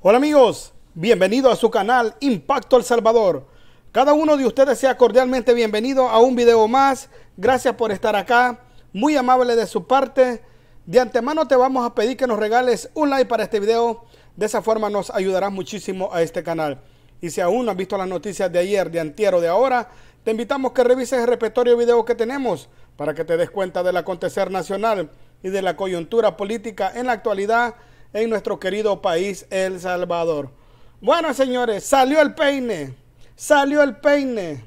Hola amigos, bienvenido a su canal Impacto El Salvador. Cada uno de ustedes sea cordialmente bienvenido a un video más. Gracias por estar acá, muy amable de su parte. De antemano te vamos a pedir que nos regales un like para este video. De esa forma nos ayudarás muchísimo a este canal. Y si aún no has visto las noticias de ayer, de antiero, de ahora, te invitamos que revises el repertorio de videos que tenemos para que te des cuenta del acontecer nacional y de la coyuntura política en la actualidad en nuestro querido país, El Salvador. Bueno, señores, salió el peine, salió el peine.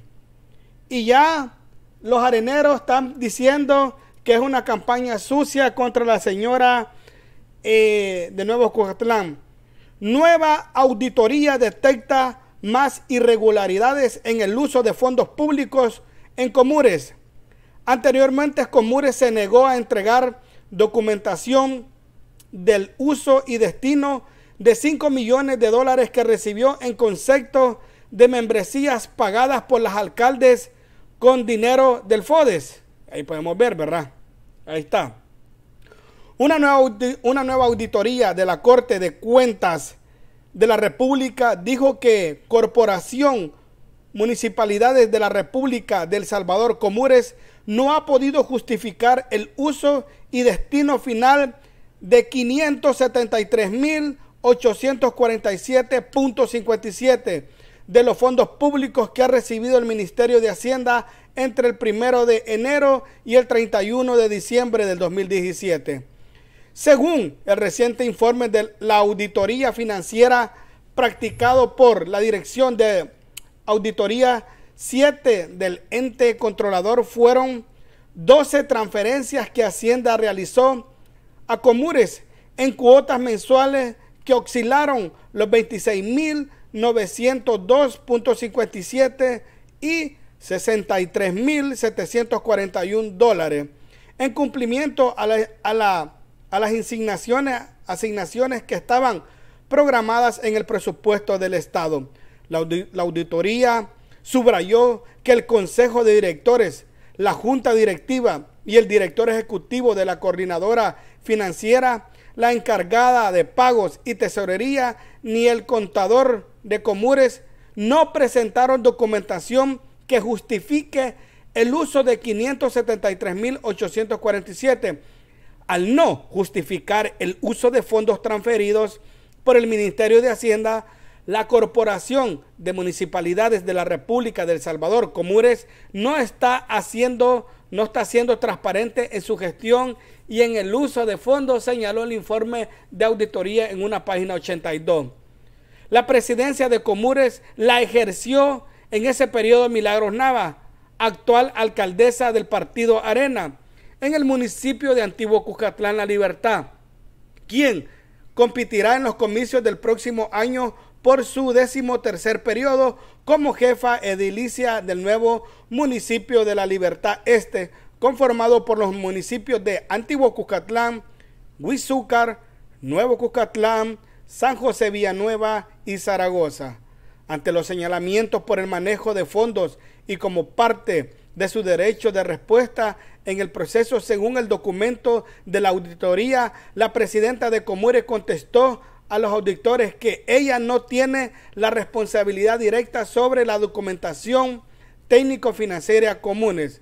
Y ya los areneros están diciendo que es una campaña sucia contra la señora eh, de Nuevo Cuatlán. Nueva auditoría detecta más irregularidades en el uso de fondos públicos en Comures. Anteriormente, Comures se negó a entregar documentación del uso y destino de 5 millones de dólares que recibió en concepto de membresías pagadas por las alcaldes con dinero del FODES. Ahí podemos ver, ¿verdad? Ahí está. Una nueva, una nueva auditoría de la Corte de Cuentas de la República dijo que Corporación Municipalidades de la República del Salvador Comures no ha podido justificar el uso y destino final de 573.847.57 de los fondos públicos que ha recibido el Ministerio de Hacienda entre el 1 de enero y el 31 de diciembre del 2017. Según el reciente informe de la auditoría financiera practicado por la Dirección de Auditoría 7 del ente controlador, fueron 12 transferencias que Hacienda realizó a Comures en cuotas mensuales que oscilaron los 26.902.57 y 63.741 dólares en cumplimiento a, la, a, las asignaciones, asignaciones que estaban programadas en el presupuesto del Estado. la, auditoría subrayó que el Consejo de Directores, la Junta Directiva y el Director Ejecutivo de la Coordinadora financiera, la encargada de pagos y tesorería, ni el contador de comures no presentaron documentación que justifique el uso de 573.847 al no justificar el uso de fondos transferidos por el Ministerio de Hacienda, la Corporación de Municipalidades de la República del Salvador, Comures, no está haciendo, no está siendo transparente en su gestión y en el uso de fondos, señaló el informe de auditoría en una página 82. La presidencia de Comures la ejerció en ese periodo Milagros Nava, actual alcaldesa del partido Arena, en el municipio de Antiguo Cuscatlán La Libertad, quien competirá en los comicios del próximo año por su decimotercer periodo como jefa edilicia del nuevo municipio de La Libertad Este conformado por los municipios de Antiguo Cuscatlán, Huizúcar, Nuevo Cuscatlán, San José Villanueva y Zaragoza. Ante los señalamientos por el manejo de fondos y como parte de su derecho de respuesta en el proceso según el documento de la auditoría, la presidenta de Comure contestó a los auditores que ella no tiene la responsabilidad directa sobre la documentación técnico-financiera comunes.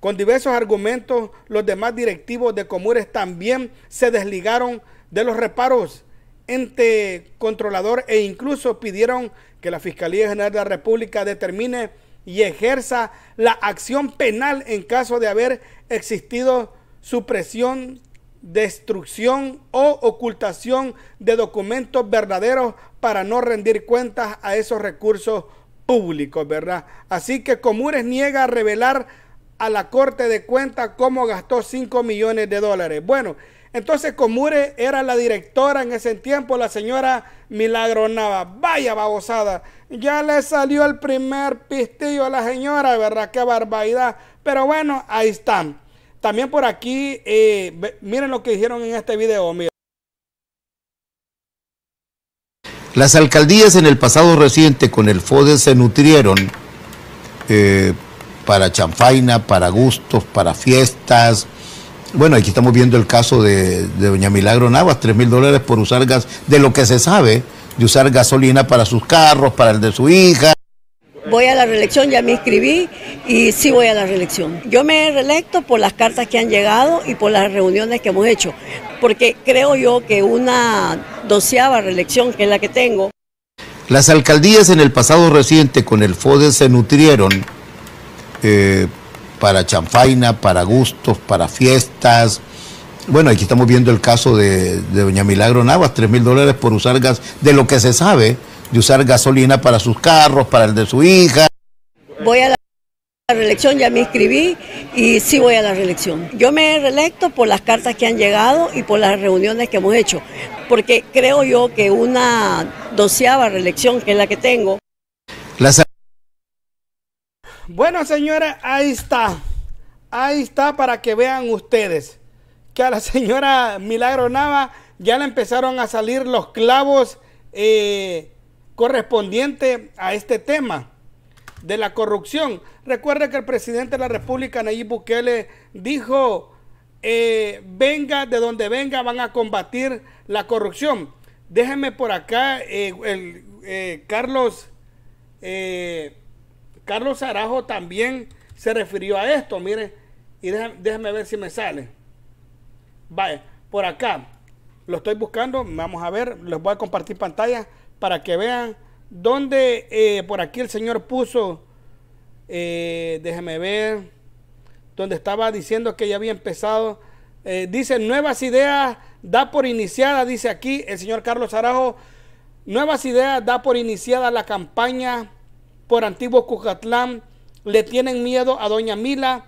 Con diversos argumentos, los demás directivos de Comures también se desligaron de los reparos entre controlador e incluso pidieron que la Fiscalía General de la República determine y ejerza la acción penal en caso de haber existido supresión, destrucción o ocultación de documentos verdaderos para no rendir cuentas a esos recursos públicos, ¿verdad? Así que Comures niega revelar a la Corte de Cuentas cómo gastó 5 millones de dólares. Bueno, entonces Comure era la directora en ese tiempo, la señora Milagro Nava. Vaya babosada, ya le salió el primer pistillo a la señora, ¿verdad? Qué barbaridad. Pero bueno, ahí están. También por aquí, eh, miren lo que dijeron en este video. Las alcaldías en el pasado reciente con el FODE se nutrieron eh, para chanfaina, para gustos, para fiestas. Bueno, aquí estamos viendo el caso de, doña Milagro Navas, 3 mil dólares por usar gas, de lo que se sabe, de usar gasolina para sus carros, para el de su hija. Voy a la reelección, ya me inscribí y sí voy a la reelección. Yo me reelecto por las cartas que han llegado y por las reuniones que hemos hecho, porque creo yo que una doceava reelección, que es la que tengo. Las alcaldías en el pasado reciente con el FODE se nutrieron eh, para chanfaina, para gustos, para fiestas. Bueno, aquí estamos viendo el caso de, doña Milagro Navas, 3 mil dólares por usar gas, de lo que se sabe, de usar gasolina para sus carros, para el de su hija. Voy a la reelección, ya me inscribí y sí voy a la reelección. Yo me reelecto por las cartas que han llegado y por las reuniones que hemos hecho, porque creo yo que una doceava reelección, que es la que tengo. Bueno, señora, ahí está. Ahí está para que vean ustedes que a la señora Milagro Nava ya le empezaron a salir los clavos eh, correspondientes a este tema de la corrupción. Recuerde que el presidente de la República, Nayib Bukele, dijo, eh, venga de donde venga, van a combatir la corrupción. Déjenme por acá, eh, el, Carlos... Carlos Arajo también se refirió a esto. Mire, y déjenme ver si me sale. Vaya, por acá. Lo estoy buscando. Vamos a ver. Les voy a compartir pantalla para que vean dónde eh, por aquí el señor puso. Eh, déjenme ver. Donde estaba diciendo que ya había empezado. Eh, dice nuevas ideas da por iniciada, dice aquí el señor Carlos Arajo, nuevas ideas da por iniciada la campaña por antiguo Cucatlán, le tienen miedo a Doña Mila,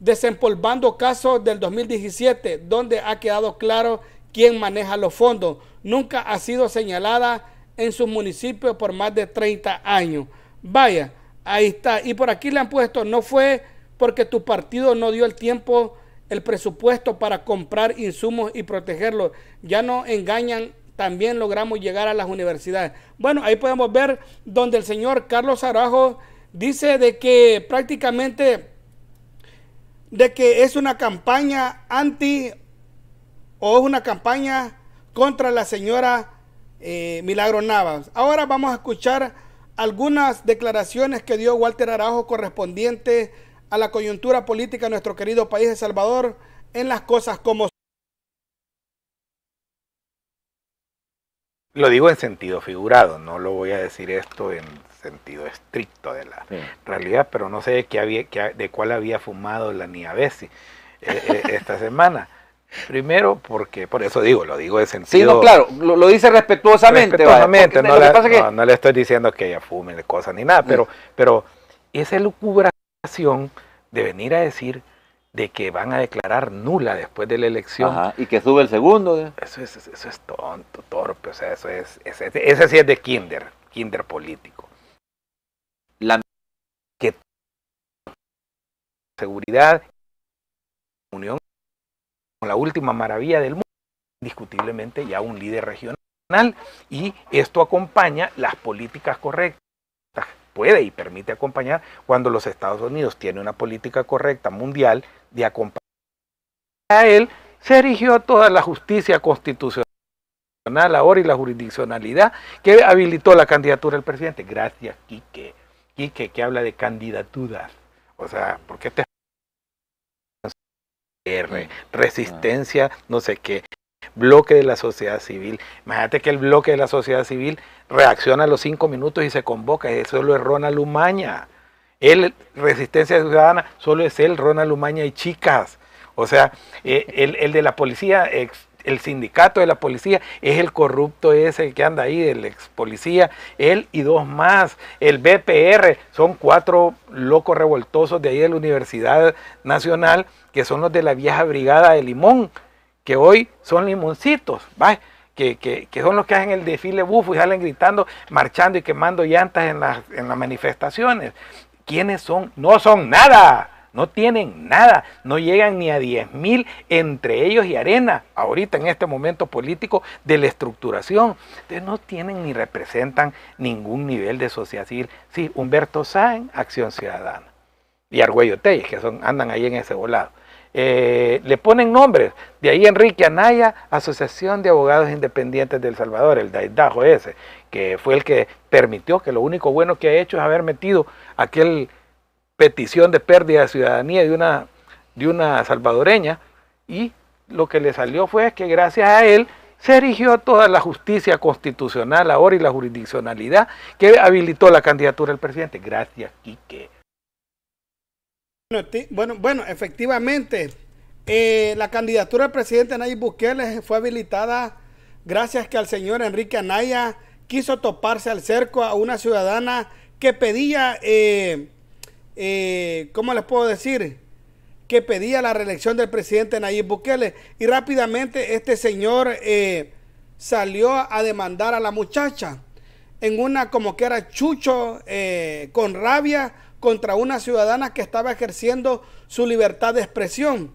desempolvando casos del 2017, donde ha quedado claro quién maneja los fondos. Nunca ha sido señalada en su municipio por más de 30 años. Vaya, ahí está. Y por aquí le han puesto, no fue porque tu partido no dio el tiempo, el presupuesto para comprar insumos y protegerlos. Ya no engañan también logramos llegar a las universidades. Bueno, ahí podemos ver donde el señor Carlos Arajo dice de que prácticamente de que es una campaña anti o es una campaña contra la señora eh, Milagro Navas. Ahora vamos a escuchar algunas declaraciones que dio Walter Arajo correspondiente a la coyuntura política de nuestro querido país de Salvador en las cosas como Lo digo en sentido figurado, no lo voy a decir esto en sentido estricto de la realidad, pero no sé de, qué había, de cuál había fumado la niabesi eh, eh, esta semana. Primero, porque por eso digo, lo digo de sentido. Sí, no, claro, lo, dice respetuosamente. respetuosamente no, le estoy diciendo que ella fume cosas ni nada, pero, pero esa lucubración de venir a decir de que van a declarar nula después de la elección. y que sube el segundo. ¿eh? Eso, es, eso tonto, torpe, o sea, eso es, ese, sí es de kinder, kinder político. La que seguridad, unión con la última maravilla del mundo, indiscutiblemente ya un líder regional, y esto acompaña las políticas correctas puede y permite acompañar cuando los Estados Unidos tiene una política correcta mundial de acompañar a él, se erigió toda la justicia constitucional ahora y la jurisdiccionalidad que habilitó la candidatura del presidente. Gracias, Quique. Quique, que habla de candidaturas. O sea, porque te resistencia, ah. no sé qué bloque de la sociedad civil. Imagínate que el bloque de la sociedad civil reacciona a los cinco minutos y se convoca. Eso lo es Ronald Lumaña. el Resistencia Ciudadana, solo es él, Ronald Lumaña y chicas. O sea, eh, el, el de la policía, el sindicato de la policía, es el corrupto ese que anda ahí, el ex policía, él y dos más. El BPR, son cuatro locos revoltosos de ahí de la Universidad Nacional, que son los de la vieja brigada de Limón que hoy son limoncitos, Que, son los que hacen el desfile bufo y salen gritando, marchando y quemando llantas en las, manifestaciones. ¿Quiénes son? No son nada. No tienen nada, no llegan ni a 10 mil entre ellos y Arena, ahorita en este momento político de la estructuración. Entonces no tienen ni representan ningún nivel de sociedad civil. Sí, Humberto Sáenz, Acción Ciudadana. Y Argüello Telles, que son, andan ahí en ese volado. Eh, le ponen nombres. De ahí Enrique Anaya, Asociación de Abogados Independientes del Salvador, el Daidajo ese, que fue el que permitió que lo único bueno que ha hecho es haber metido aquel petición de pérdida de ciudadanía de una, de una salvadoreña y lo que le salió fue que gracias a él se erigió toda la justicia constitucional ahora y la jurisdiccionalidad que habilitó la candidatura del presidente. Gracias, Quique. Bueno, bueno, efectivamente, eh, la candidatura del presidente Nayib Bukele fue habilitada gracias que al señor Enrique Anaya quiso toparse al cerco a una ciudadana que pedía, eh, eh, ¿cómo les puedo decir? Que pedía la reelección del presidente Nayib Bukele. Y rápidamente este señor salió a demandar a la muchacha en una como que era chucho con rabia contra una ciudadana que estaba ejerciendo su libertad de expresión.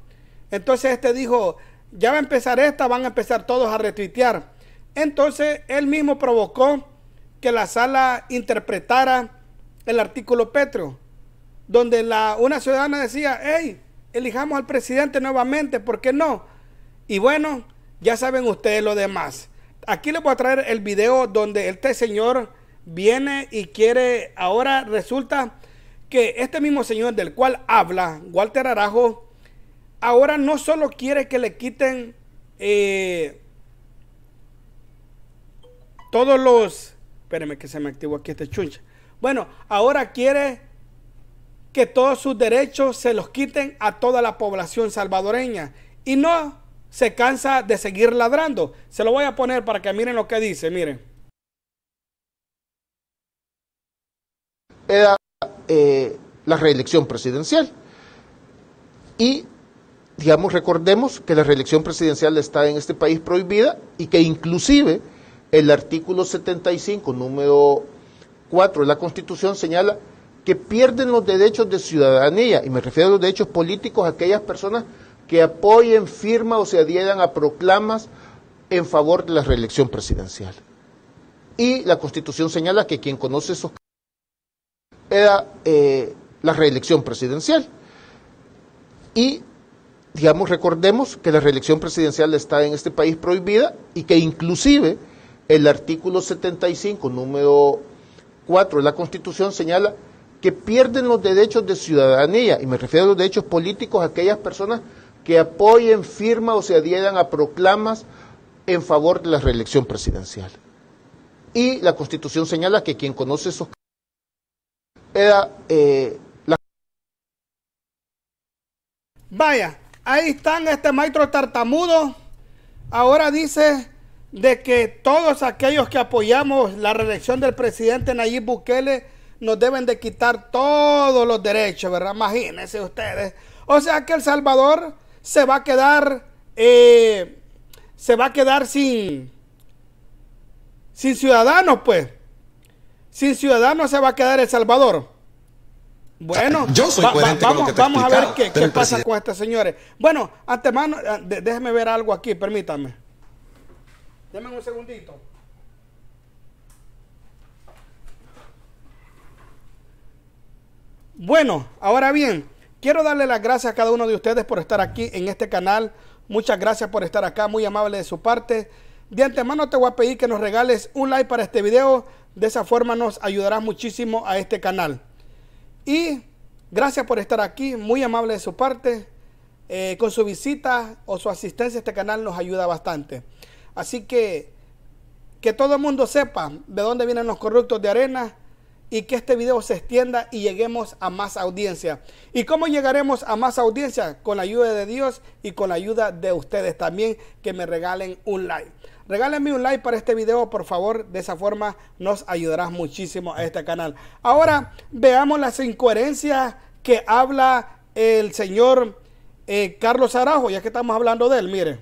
Entonces este dijo, ya va a empezar esta, van a empezar todos a retuitear. Entonces él mismo provocó que la sala interpretara el artículo Petro, donde una ciudadana decía, hey, elijamos al presidente nuevamente, ¿por qué no? Y bueno, ya saben ustedes lo demás. Aquí les voy a traer el video donde este señor viene y quiere, ahora resulta que este mismo señor del cual habla, Walter Arajo, ahora no solo quiere que le quiten eh, todos los... Espérenme que se me activó aquí este chunche. Bueno, ahora quiere que todos sus derechos se los quiten a toda la población salvadoreña. Y no se cansa de seguir ladrando. Se lo voy a poner para que miren lo que dice, miren. Eh, la reelección presidencial. Y, digamos, recordemos que la reelección presidencial está en este país prohibida y que inclusive el artículo 75, número 4 de la Constitución señala que pierden los derechos de ciudadanía, y me refiero a los derechos políticos aquellas personas que apoyen, firman o se adhieran a proclamas en favor de la reelección presidencial. Y la Constitución señala que quien conoce esos era eh, la reelección presidencial. Y, digamos, recordemos que la reelección presidencial está en este país prohibida y que inclusive el artículo 75, número 4 de la Constitución señala que pierden los derechos de ciudadanía, y me refiero a los derechos políticos aquellas personas que apoyen, firman o se adhieran a proclamas en favor de la reelección presidencial. Y la Constitución señala que quien conoce esos eh, Vaya, ahí están este maestro tartamudo. Ahora dice de que todos aquellos que apoyamos la reelección del presidente Nayib Bukele nos deben de quitar todos los derechos, ¿verdad? Imagínense ustedes. O sea que El Salvador se va a quedar, eh, se va a quedar sin, sin ciudadanos, pues sin ciudadano se va a quedar El Salvador. Bueno, vamos, a ver qué, pasa con estos señores. Bueno, antemano, eh, déjeme ver algo aquí, permítame. Déjenme un segundito. Bueno, ahora bien, quiero darle las gracias a cada uno de ustedes por estar aquí en este canal. Muchas gracias por estar acá, muy amable de su parte. De antemano te voy a pedir que nos regales un like para este video de esa forma nos ayudará muchísimo a este canal. Y gracias por estar aquí, muy amable de su parte. Eh, con su visita o su asistencia este canal nos ayuda bastante. Así que que todo el mundo sepa de dónde vienen los corruptos de arena y que este video se extienda y lleguemos a más audiencia. ¿Y cómo llegaremos a más audiencia? Con la ayuda de Dios y con la ayuda de ustedes también que me regalen un like. Regálame un like para este video, por favor. De esa forma nos ayudarás muchísimo a este canal. Ahora veamos las incoherencias que habla el señor eh, Carlos Arajo, ya que estamos hablando de él. Mire.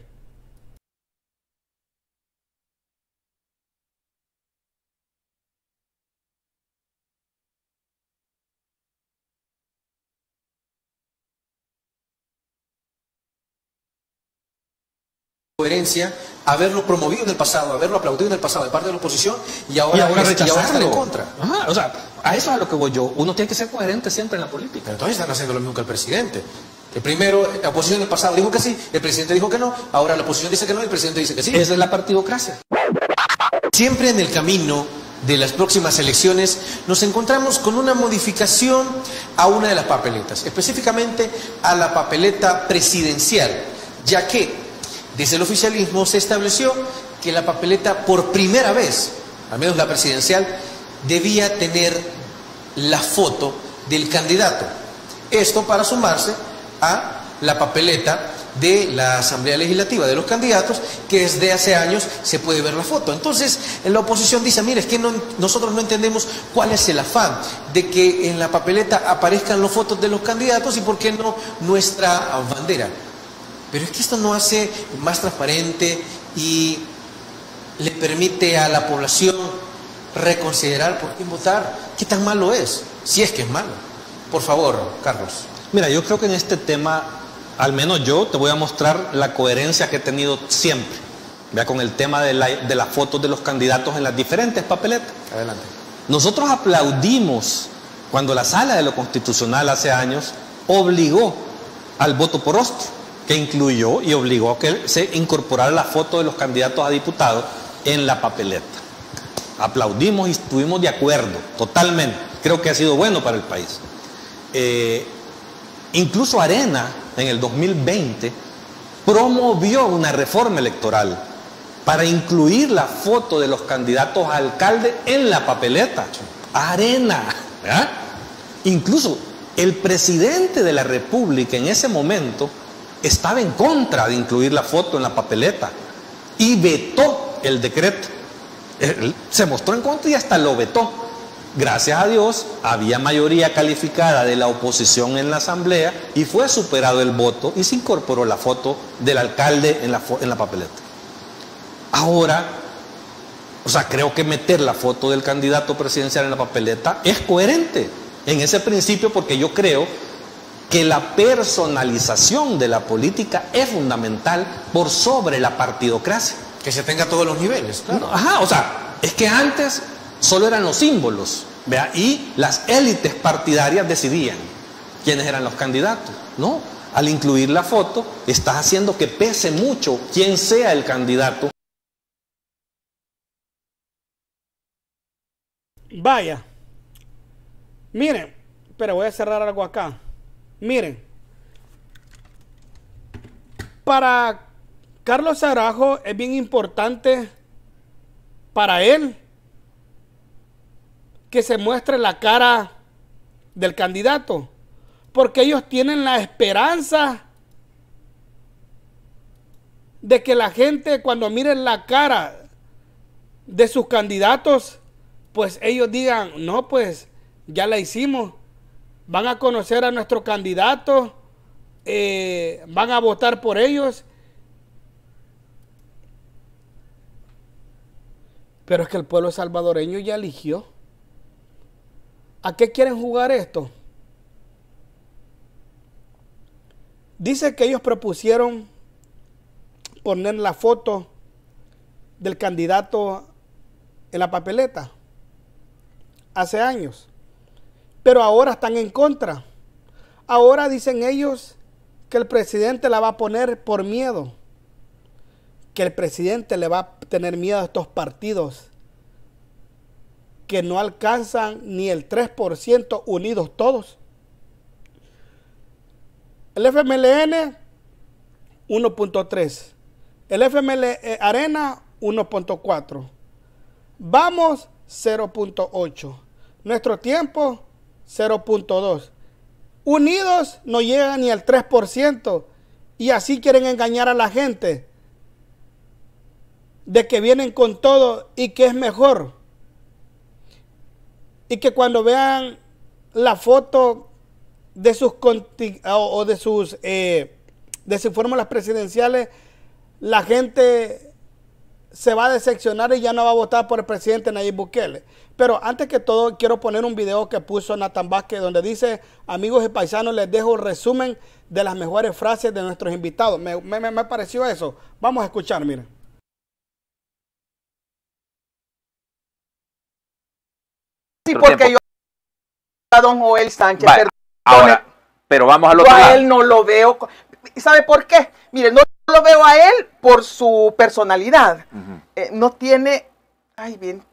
Incoherencia haberlo promovido en el pasado, haberlo aplaudido en el pasado de parte de la oposición y ahora, y en contra. o sea, a eso es a lo que voy yo. Uno tiene que ser coherente siempre en la política. entonces están haciendo lo mismo que el presidente. El primero, la oposición en el pasado dijo que sí, el presidente dijo que no, ahora la oposición dice que no y el presidente dice que sí. Esa es la partidocracia. Siempre en el camino de las próximas elecciones, nos encontramos con una modificación a una de las papeletas, específicamente a la papeleta presidencial, ya que desde el oficialismo se estableció que la papeleta por primera vez, al menos la presidencial, debía tener la foto del candidato. Esto para sumarse a la papeleta de la Asamblea Legislativa, de los candidatos, que desde hace años se puede ver la foto. Entonces, la oposición dice, mire, es que no, nosotros no entendemos cuál es el afán de que en la papeleta aparezcan las fotos de los candidatos y por qué no nuestra bandera. Pero es que esto no hace más transparente y le permite a la población reconsiderar por quién votar. ¿Qué tan malo es? Si es que es malo. Por favor, Carlos. Mira, yo creo que en este tema, al menos yo, te voy a mostrar la coherencia que he tenido siempre. Vea con el tema de, las fotos de los candidatos en las diferentes papeletas. Adelante. Nosotros aplaudimos cuando la sala de lo constitucional hace años obligó al voto por rostro que incluyó y obligó a que se incorporara la foto de los candidatos a diputados en la papeleta. Aplaudimos y estuvimos de acuerdo, totalmente. Creo que ha sido bueno para el país. Eh, incluso Arena, en el 2020, promovió una reforma electoral para incluir la foto de los candidatos a alcalde en la papeleta. Arena. Incluso el presidente de la República en ese momento estaba en contra de incluir la foto en la papeleta y vetó el decreto. se mostró en contra y hasta lo vetó. Gracias a Dios había mayoría calificada de la oposición en la asamblea y fue superado el voto y se incorporó la foto del alcalde en la, en la papeleta. Ahora, o sea, creo que meter la foto del candidato presidencial en la papeleta es coherente en ese principio porque yo creo que la personalización de la política es fundamental por sobre la partidocracia. Que se tenga a todos los niveles, Ajá, o sea, es que antes solo eran los símbolos, ¿vea? y las élites partidarias decidían quiénes eran los candidatos, ¿no? Al incluir la foto, estás haciendo que pese mucho quién sea el candidato. Vaya, mire, pero voy a cerrar algo acá. Miren, para Carlos arajo es bien importante para él que se muestre la cara del candidato, porque ellos tienen la esperanza de que la gente cuando miren la cara de sus candidatos, pues ellos digan, no, pues ya la hicimos, van a conocer a nuestro candidato... Eh, van a votar por ellos. Pero es que el pueblo salvadoreño ya eligió. ¿A qué quieren jugar esto? Dice que ellos propusieron poner la foto del candidato en la papeleta hace años. Pero ahora están en contra. Ahora dicen ellos que el presidente la va a poner por miedo. Que el presidente le va a tener miedo a estos partidos que no alcanzan ni el 3% unidos todos. El FMLN 1.3. El FML eh, Arena 1.4. Vamos 0.8. Nuestro tiempo 0.2. Unidos no llega ni al 3% y así quieren engañar a la gente de que vienen con todo y que es mejor. Y que cuando vean la foto de sus o de sus eh, de sus fórmulas presidenciales, la gente se va a decepcionar y ya no va a votar por el presidente Nayib Bukele. Pero antes que todo, quiero poner un video que puso Nathan Vázquez donde dice, amigos y paisanos, les dejo un resumen de las mejores frases de nuestros invitados. Me, pareció eso. Vamos a escuchar, miren. Sí, porque yo a don Joel Sánchez, ahora, pero vamos a lo a él no lo veo. ¿Sabe por qué? Miren, no lo veo a él por su personalidad. Eh, no tiene. Ay, bien.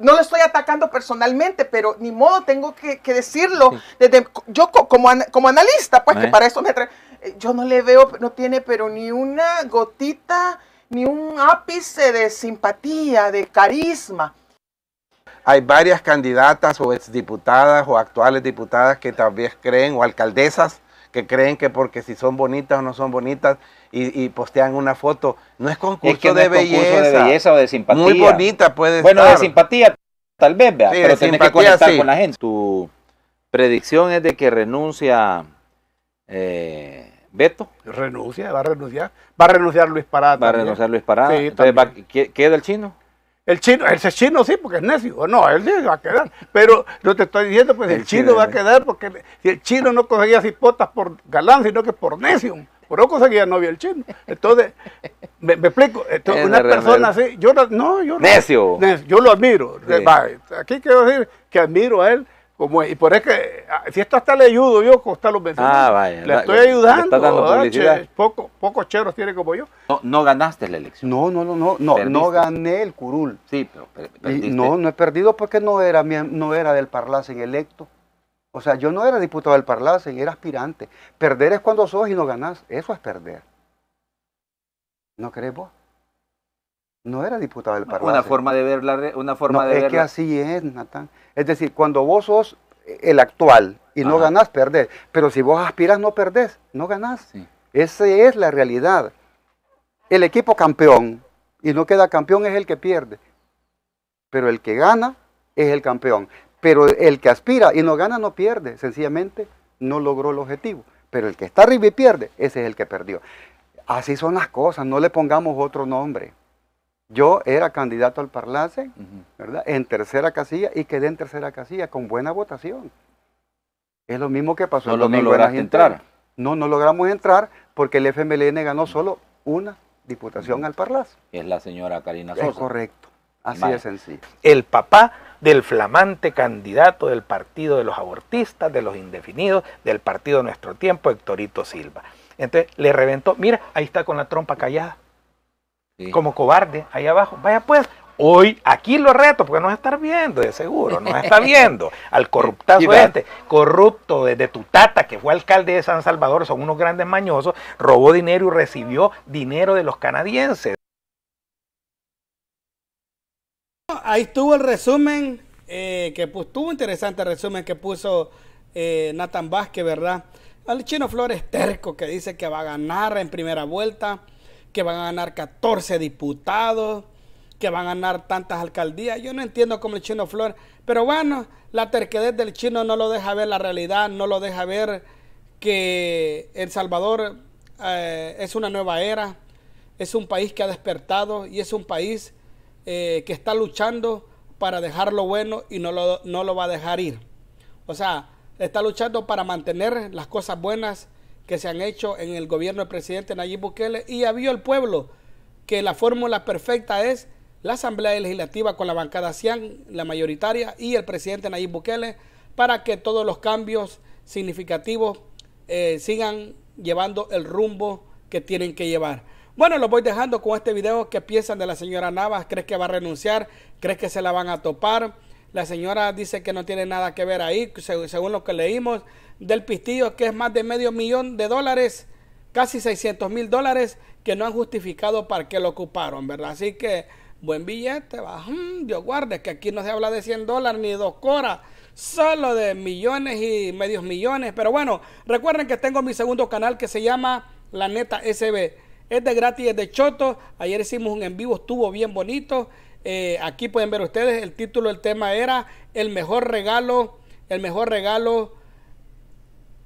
no lo estoy atacando personalmente, pero ni modo tengo que, decirlo. Desde, yo como, como analista, pues que eh. para eso me trae, eh, Yo no le veo, no tiene, pero ni una gotita, ni un ápice de simpatía, de carisma. Hay varias candidatas o exdiputadas o actuales diputadas que tal vez creen, o alcaldesas, que creen que porque si son bonitas o no son bonitas y, postean una foto, no es concurso, es de, concurso belleza. de belleza o de simpatía. Muy bonita puede ser, Bueno, de simpatía tal vez, vea, pero tiene que conectar con la gente. Tu predicción es de que renuncia eh, Beto. Renuncia, va a renunciar. Va a renunciar Luis Parada. Va a renunciar Luis Parada. Entonces, va, ¿Queda el chino? El chino, ese chino sí, porque es necio. No, él sí va a quedar. Pero yo te estoy diciendo, pues el, chino, va a quedar porque si el chino no conseguía cipotas por galán, sino que por necio. Por eso conseguía novia el chino. Entonces, me, explico. una persona así, yo no, yo no. yo lo admiro. Eh, aquí quiero decir que admiro a él y por eso que ah, si esto hasta le ayudo yo Costa los Ah, Le estoy ayudando. pocos cheros tiene como yo. No, ganaste la elección. No, no, no, no, no, no gané el curul. Sí, pero no, no he perdido porque no era no era del Parlacen electo. O sea, yo no era diputado del Parlacen, era aspirante. Perder es cuando sos y no ganás, eso es perder. ¿No crees vos? no era diputado del Parlamento. Una forma de ver la... Una forma de de es que así es, Natán. Es decir, cuando vos sos el actual y no ganás, perdés. Pero si vos aspiras, no perdés, no ganás. Esa es la realidad. El equipo campeón y no queda campeón es el que pierde. Pero el que gana es el campeón. Pero el que aspira y no gana no pierde. Sencillamente no logró el objetivo. Pero el que está arriba y pierde, ese es el que perdió. Así son las cosas, no le pongamos otro nombre. Yo era candidato al Parlace, ¿verdad? En tercera casilla y quedé en tercera casilla con buena votación. Es lo mismo que pasó no, el No lograste entrar. No, no logramos entrar porque el FMLN ganó solo una diputación al Parlace. Es la señora Karina Sosa. Es correcto. Así de sencillo. El papá del flamante candidato del partido de los abortistas, de los indefinidos, del partido de nuestro tiempo, Héctorito Silva. Entonces le reventó, mira, ahí está con la trompa callada como cobarde ahí abajo. Vaya pues, hoy aquí lo reto, porque nos estar viendo, de seguro, nos está viendo al corruptazo este, corrupto desde tu tata, que fue alcalde de San Salvador, son unos grandes mañosos, robó dinero y recibió dinero de los canadienses. Ahí estuvo el resumen, eh, que puso, tuvo interesante resumen que puso eh, Nathan Vázquez, ¿verdad? Al chino Flores terco que dice que va a ganar en primera vuelta que van a ganar 14 diputados, que van a ganar tantas alcaldías. Yo no entiendo cómo el chino Flor, pero bueno, la terquedad del chino no lo deja ver la realidad, no lo deja ver que El Salvador eh, es una nueva era, es un país que ha despertado y es un país eh, que está luchando para dejar lo bueno y no lo, no lo va a dejar ir. O sea, está luchando para mantener las cosas buenas que se han hecho en el gobierno del presidente Nayib Bukele y había el pueblo que la fórmula perfecta es la Asamblea Legislativa con la bancada CIAN, la mayoritaria, y el presidente Nayib Bukele para que todos los cambios significativos eh, sigan llevando el rumbo que tienen que llevar. Bueno, los voy dejando con este video que piensan de la señora Navas. ¿Crees que va a renunciar? ¿Crees que se la van a topar? La señora dice que no tiene nada que ver ahí, según lo que leímos del Pistillo, que es más de medio millón de dólares, casi 600 mil dólares, que no han justificado para qué lo ocuparon, ¿verdad? Así que buen billete, va. Mm, Dios guarde, que aquí no se habla de 100 dólares ni dos coras, solo de millones y medios millones. Pero bueno, recuerden que tengo mi segundo canal que se llama La Neta SB. Es de gratis, es de choto. Ayer hicimos un en vivo, estuvo bien bonito. Eh, aquí pueden ver ustedes, el título del tema era El mejor regalo, el mejor regalo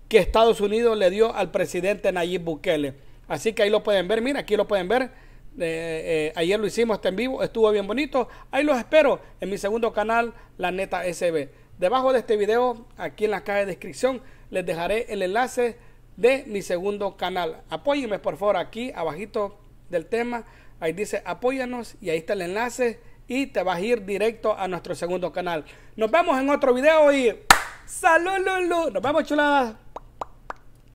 que Estados Unidos le dio al presidente Nayib Bukele. Así que ahí lo pueden ver, mira, aquí lo pueden ver. Eh, eh, ayer lo hicimos en vivo, estuvo bien bonito. Ahí los espero en mi segundo canal, La Neta SB. Debajo de este video, aquí en la caja de descripción, les dejaré el enlace de mi segundo canal. Apóyenme por favor aquí abajito del tema. Ahí dice apóyanos y ahí está el enlace y te vas a ir directo a nuestro segundo canal. Nos vemos en otro video y salud, Lulu. Nos vemos chuladas.